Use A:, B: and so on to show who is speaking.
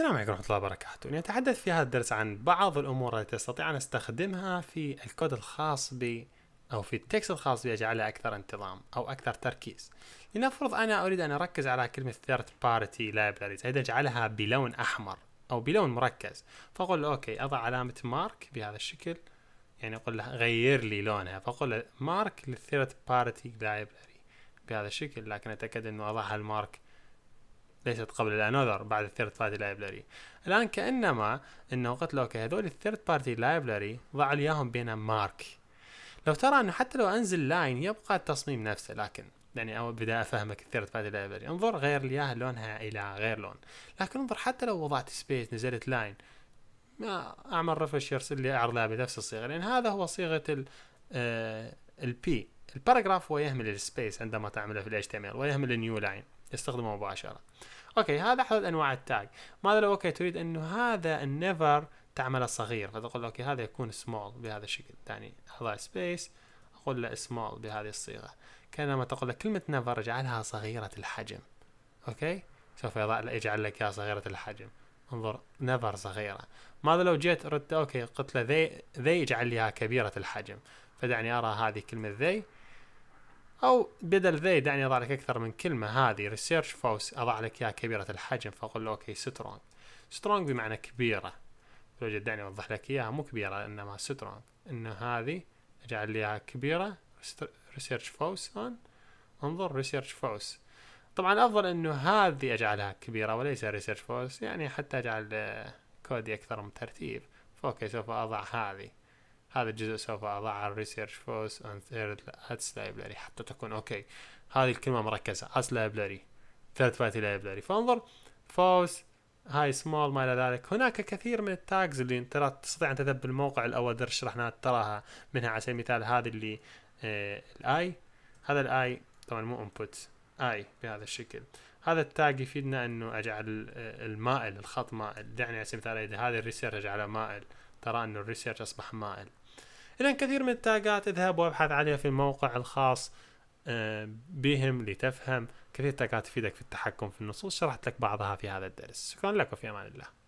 A: السلام عليكم ورحمة الله وبركاته نتحدث يعني في هذا الدرس عن بعض الأمور التي تستطيع أن أستخدمها في الكود الخاص بي أو في التكست الخاص أجعلها أكثر انتظام أو أكثر تركيز لنفرض أنا أريد أن أركز على كلمة third party libraries أريد أجعلها بلون أحمر أو بلون مركز فأقول أوكي أضع علامة مارك بهذا الشكل يعني أقول له غير لي لونها فأقول له مارك للثيرد بارتي library بهذا الشكل لكن أتأكد أنه أضعها المارك ليست قبل الانذر بعد الثيرد بارتي لايبراري الان كانما انه قلت له اوكي هذول الثيرد بارتي لايبراري ضع لي اياهم بين مارك لو ترى انه حتى لو انزل لاين يبقى التصميم نفسه لكن يعني اول بدا افهمك الثيرد بارتي لايبراري انظر غير لياها لونها الى غير لون لكن انظر حتى لو وضعت سبيس نزلت لاين ما اعمل رفش يرسل لي اعرض لها بنفس الصيغه لان هذا هو صيغه ال آه، البي الباراجراف هو يهمل السبيس عندما تعمله في ال HTML ويهمل النيو لاين استخدمه مباشرة اوكي هذا احد انواع التاج ماذا لو اوكي تريد انه هذا النفر تعمله صغير فتقول اوكي هذا يكون سمول بهذا الشكل يعني أضع سبيس اقول له سمول بهذه الصيغة كانما تقول له كلمة نفر اجعلها صغيرة الحجم اوكي سوف يجعل لك صغيرة الحجم انظر نفر صغيرة ماذا لو جيت ردت اوكي قلت له ذي ذي اجعل لي كبيرة الحجم فدعني ارى هذه كلمة ذي او بدل ذي دعني اضع لك اكثر من كلمه هذه ريسيرش فوس اضع لك اياها كبيره الحجم فاقول له اوكي سترونج سترونج بمعنى كبيره فوجد دعني اوضح لك اياها مو كبيره انما سترونج انه هذه اجعل اياها كبيره ريسيرش فوس انظر ريسيرش فوس طبعا افضل انه هذه اجعلها كبيره وليس ريسيرش فوس يعني حتى اجعل كودي آه، اكثر من ترتيب فاوكي سوف اضع هذه هذا الجزء سوف أضعه الريسيرش فوس on ثيرد ads لايبلري حتى تكون أوكي هذه الكلمة مركزة ads لايبلري ثيرد بارتي لايبلري فانظر فوس هاي سمول ما الى ذلك هناك كثير من التاجز اللي ترى تستطيع ان تذهب بالموقع الاول شرحناها تراها منها على سبيل المثال هذه اللي آه، الاي هذا الاي طبعا مو انبوت اي بهذا الشكل هذا التاج يفيدنا انه اجعل آه، المائل الخط مائل دعني على سبيل المثال هذه الريسيرش اجعلها مائل ترى انه الريسيرش اصبح مائل إذا كثير من التاجات اذهب وابحث عليها في الموقع الخاص آه، بهم لتفهم كثير تاجات تفيدك في التحكم في النصوص شرحت لك بعضها في هذا الدرس شكرا لك وفي أمان الله